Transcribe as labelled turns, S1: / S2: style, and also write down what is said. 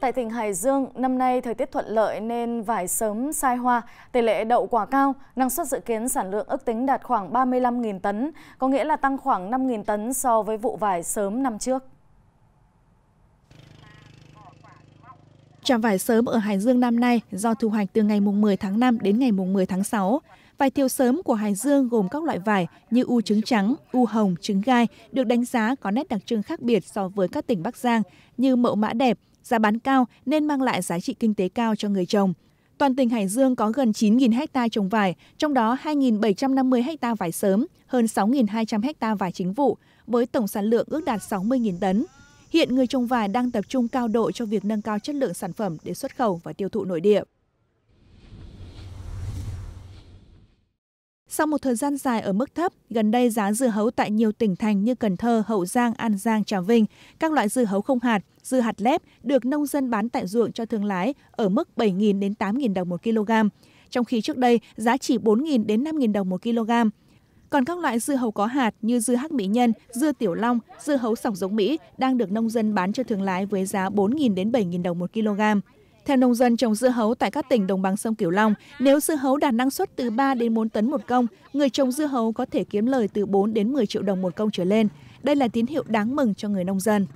S1: Tại tỉnh Hải Dương, năm nay thời tiết thuận lợi nên vải sớm sai hoa, tỷ lệ đậu quả cao, năng suất dự kiến sản lượng ước tính đạt khoảng 35.000 tấn, có nghĩa là tăng khoảng 5.000 tấn so với vụ vải sớm năm trước.
S2: trà vải sớm ở Hải Dương năm nay do thu hoạch từ ngày 10 tháng 5 đến ngày 10 tháng 6. Vải thiều sớm của Hải Dương gồm các loại vải như u trứng trắng, u hồng, trứng gai được đánh giá có nét đặc trưng khác biệt so với các tỉnh Bắc Giang như mẫu mã đẹp, giá bán cao nên mang lại giá trị kinh tế cao cho người trồng. Toàn tỉnh Hải Dương có gần 9.000 ha trồng vải, trong đó 2.750 ha vải sớm, hơn 6.200 ha vải chính vụ, với tổng sản lượng ước đạt 60.000 tấn. Hiện người trồng vải đang tập trung cao độ cho việc nâng cao chất lượng sản phẩm để xuất khẩu và tiêu thụ nội địa. Sau một thời gian dài ở mức thấp, gần đây giá dưa hấu tại nhiều tỉnh thành như Cần Thơ, Hậu Giang, An Giang, Trà Vinh, các loại dưa hấu không hạt, dưa hạt lép được nông dân bán tại ruộng cho thương lái ở mức 7.000 đến 8.000 đồng một kg, trong khi trước đây giá chỉ 4.000 đến 5.000 đồng một kg. Còn các loại dưa hấu có hạt như dưa hắc mỹ nhân, dưa tiểu long, dưa hấu sọc giống Mỹ đang được nông dân bán cho thương lái với giá 4.000 đến 7.000 đồng một kg. Theo nông dân trồng dưa hấu tại các tỉnh đồng bằng sông Cửu Long, nếu dưa hấu đạt năng suất từ 3 đến 4 tấn một công, người trồng dưa hấu có thể kiếm lời từ 4 đến 10 triệu đồng một công trở lên. Đây là tín hiệu đáng mừng cho người nông dân.